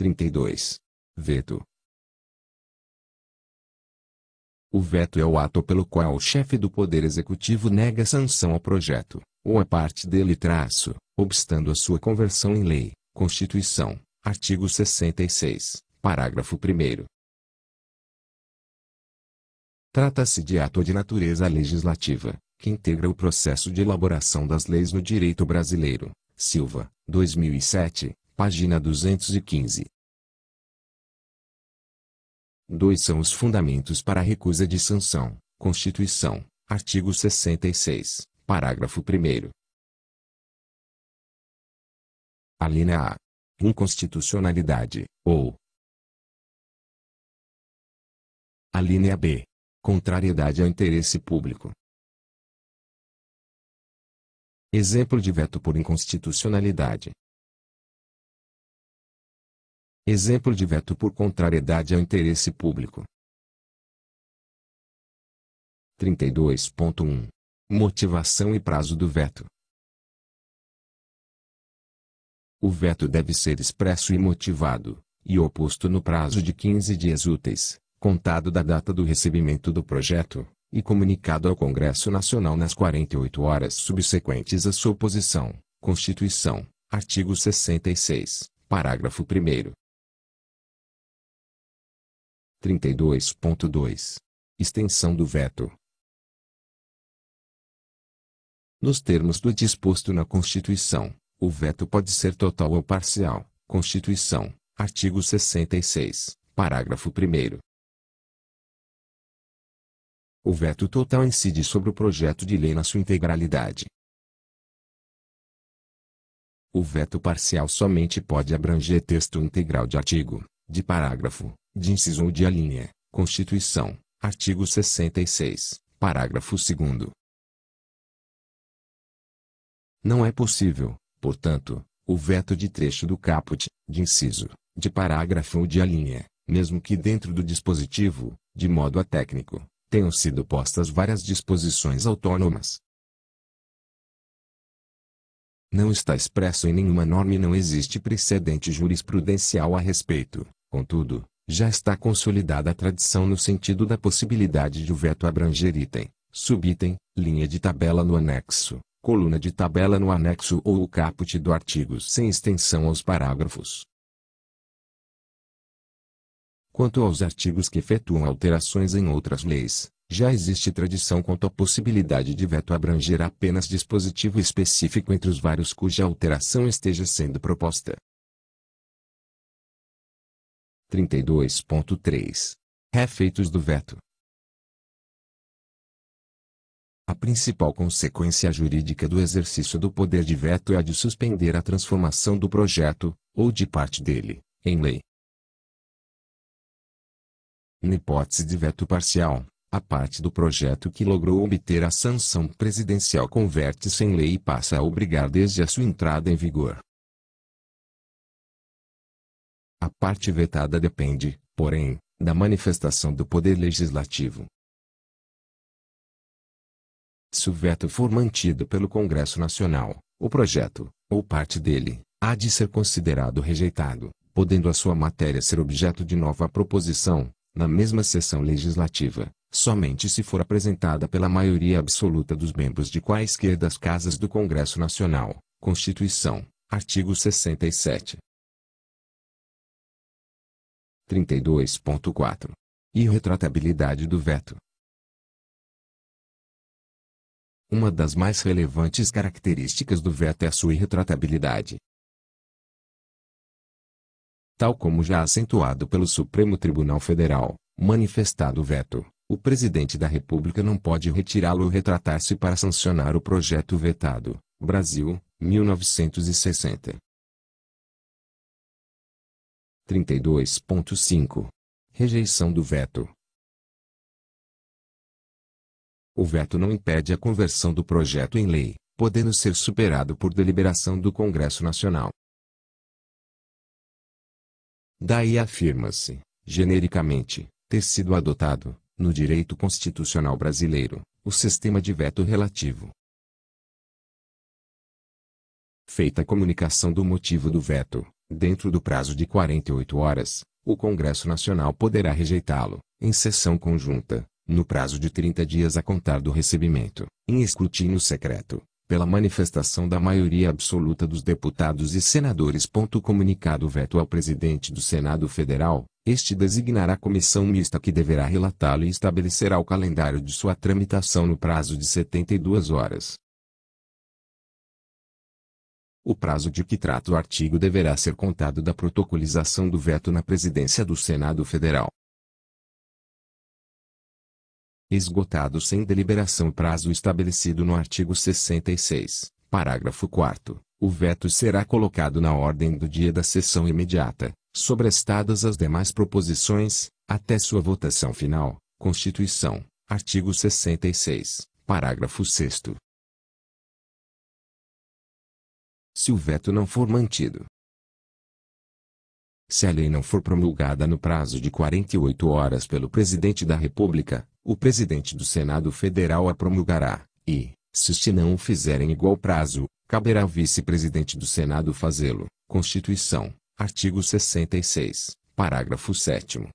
32. Veto. O veto é o ato pelo qual o chefe do Poder Executivo nega sanção ao projeto, ou a parte dele traço, obstando a sua conversão em lei, Constituição, artigo 66, parágrafo 1 Trata-se de ato de natureza legislativa, que integra o processo de elaboração das leis no direito brasileiro. Silva, 2007, Página 215. Dois são os fundamentos para a recusa de sanção. Constituição, artigo 66, parágrafo 1. Alínea A. Inconstitucionalidade, ou Alínea B. Contrariedade ao interesse público. Exemplo de veto por inconstitucionalidade. Exemplo de veto por contrariedade ao interesse público. 32.1 Motivação e prazo do veto. O veto deve ser expresso e motivado, e oposto no prazo de 15 dias úteis, contado da data do recebimento do projeto, e comunicado ao Congresso Nacional nas 48 horas subsequentes à sua oposição. Constituição, artigo 66, parágrafo 1 32.2. Extensão do veto. Nos termos do disposto na Constituição, o veto pode ser total ou parcial. Constituição, artigo 66, parágrafo 1. O veto total incide sobre o projeto de lei na sua integralidade. O veto parcial somente pode abranger texto integral de artigo, de parágrafo, de inciso de alínea, Constituição, artigo 66, parágrafo 2 Não é possível, portanto, o veto de trecho do caput, de inciso, de parágrafo ou de alínea, mesmo que dentro do dispositivo, de modo a técnico, tenham sido postas várias disposições autônomas. Não está expresso em nenhuma norma e não existe precedente jurisprudencial a respeito. Contudo, já está consolidada a tradição no sentido da possibilidade de o veto abranger item, subitem, linha de tabela no anexo, coluna de tabela no anexo ou o caput do artigo sem extensão aos parágrafos. Quanto aos artigos que efetuam alterações em outras leis, já existe tradição quanto à possibilidade de veto abranger apenas dispositivo específico entre os vários cuja alteração esteja sendo proposta. 32.3 Refeitos do veto. A principal consequência jurídica do exercício do poder de veto é a de suspender a transformação do projeto, ou de parte dele, em lei. Na hipótese de veto parcial, a parte do projeto que logrou obter a sanção presidencial converte-se em lei e passa a obrigar desde a sua entrada em vigor a parte vetada depende, porém, da manifestação do poder legislativo. Se o veto for mantido pelo Congresso Nacional, o projeto, ou parte dele, há de ser considerado rejeitado, podendo a sua matéria ser objeto de nova proposição, na mesma sessão legislativa, somente se for apresentada pela maioria absoluta dos membros de quaisquer das casas do Congresso Nacional, Constituição, artigo 67. 32.4. Irretratabilidade do veto. Uma das mais relevantes características do veto é a sua irretratabilidade. Tal como já acentuado pelo Supremo Tribunal Federal, manifestado o veto, o presidente da República não pode retirá-lo ou retratar-se para sancionar o projeto vetado. Brasil, 1960. 32.5 Rejeição do veto. O veto não impede a conversão do projeto em lei, podendo ser superado por deliberação do Congresso Nacional. Daí afirma-se, genericamente, ter sido adotado, no direito constitucional brasileiro, o sistema de veto relativo. Feita a comunicação do motivo do veto, dentro do prazo de 48 horas, o Congresso Nacional poderá rejeitá-lo, em sessão conjunta, no prazo de 30 dias a contar do recebimento, em escrutínio secreto, pela manifestação da maioria absoluta dos deputados e senadores. Comunicado veto ao presidente do Senado Federal, este designará comissão mista que deverá relatá-lo e estabelecerá o calendário de sua tramitação no prazo de 72 horas. O prazo de que trata o artigo deverá ser contado da protocolização do veto na presidência do Senado Federal. Esgotado sem deliberação o prazo estabelecido no artigo 66, parágrafo 4 o veto será colocado na ordem do dia da sessão imediata, sobrestadas as demais proposições, até sua votação final. Constituição, artigo 66, parágrafo 6 se o veto não for mantido. Se a lei não for promulgada no prazo de 48 horas pelo Presidente da República, o Presidente do Senado Federal a promulgará, e, se os não o fizerem igual prazo, caberá ao Vice-Presidente do Senado fazê-lo. Constituição, artigo 66, parágrafo 7.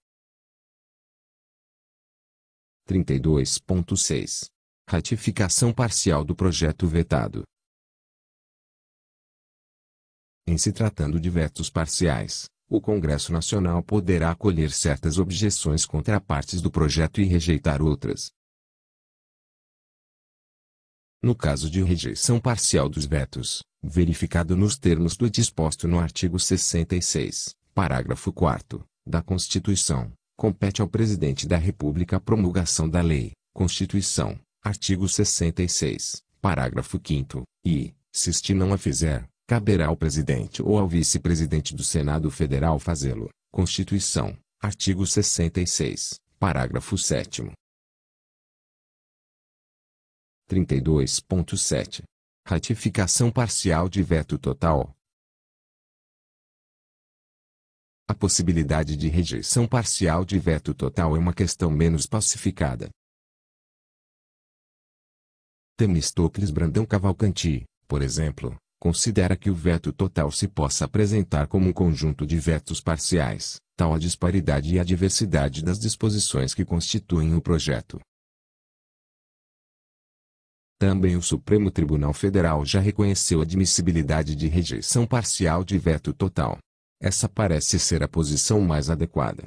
32.6 Ratificação parcial do projeto vetado. Em se tratando de vetos parciais, o Congresso Nacional poderá acolher certas objeções contra partes do projeto e rejeitar outras. No caso de rejeição parcial dos vetos, verificado nos termos do disposto no artigo 66, parágrafo 4 da Constituição, compete ao Presidente da República a promulgação da lei, Constituição, artigo 66, parágrafo 5 e, se este não a fizer, Caberá ao presidente ou ao vice-presidente do Senado Federal fazê-lo. Constituição, artigo 66, parágrafo 7. 32.7. Ratificação parcial de veto total. A possibilidade de rejeição parcial de veto total é uma questão menos pacificada. Temistocles Brandão Cavalcanti, por exemplo, considera que o veto total se possa apresentar como um conjunto de vetos parciais, tal a disparidade e a diversidade das disposições que constituem o projeto. Também o Supremo Tribunal Federal já reconheceu a admissibilidade de rejeição parcial de veto total. Essa parece ser a posição mais adequada.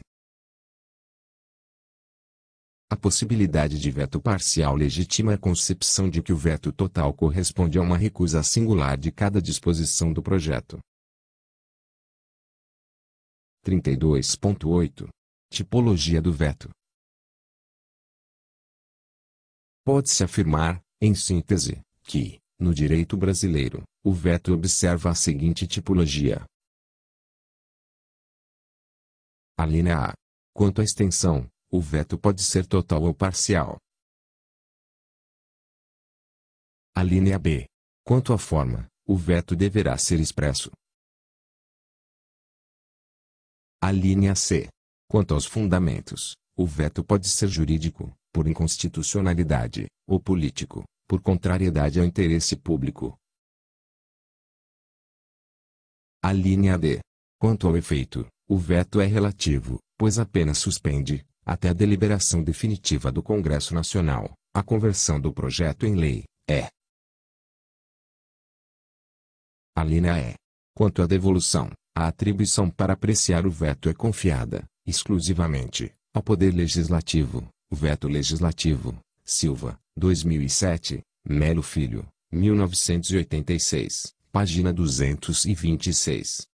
A possibilidade de veto parcial legitima é a concepção de que o veto total corresponde a uma recusa singular de cada disposição do projeto. 32.8 Tipologia do veto Pode-se afirmar, em síntese, que, no direito brasileiro, o veto observa a seguinte tipologia. A linha A. Quanto à extensão, o veto pode ser total ou parcial. A linha B. Quanto à forma, o veto deverá ser expresso. A linha C. Quanto aos fundamentos, o veto pode ser jurídico, por inconstitucionalidade, ou político, por contrariedade ao interesse público. A linha D. Quanto ao efeito, o veto é relativo, pois apenas suspende, até a deliberação definitiva do Congresso Nacional, a conversão do projeto em lei, é. A linha é. Quanto à devolução, a atribuição para apreciar o veto é confiada, exclusivamente, ao Poder Legislativo. Veto Legislativo, Silva, 2007, Melo Filho, 1986, página 226.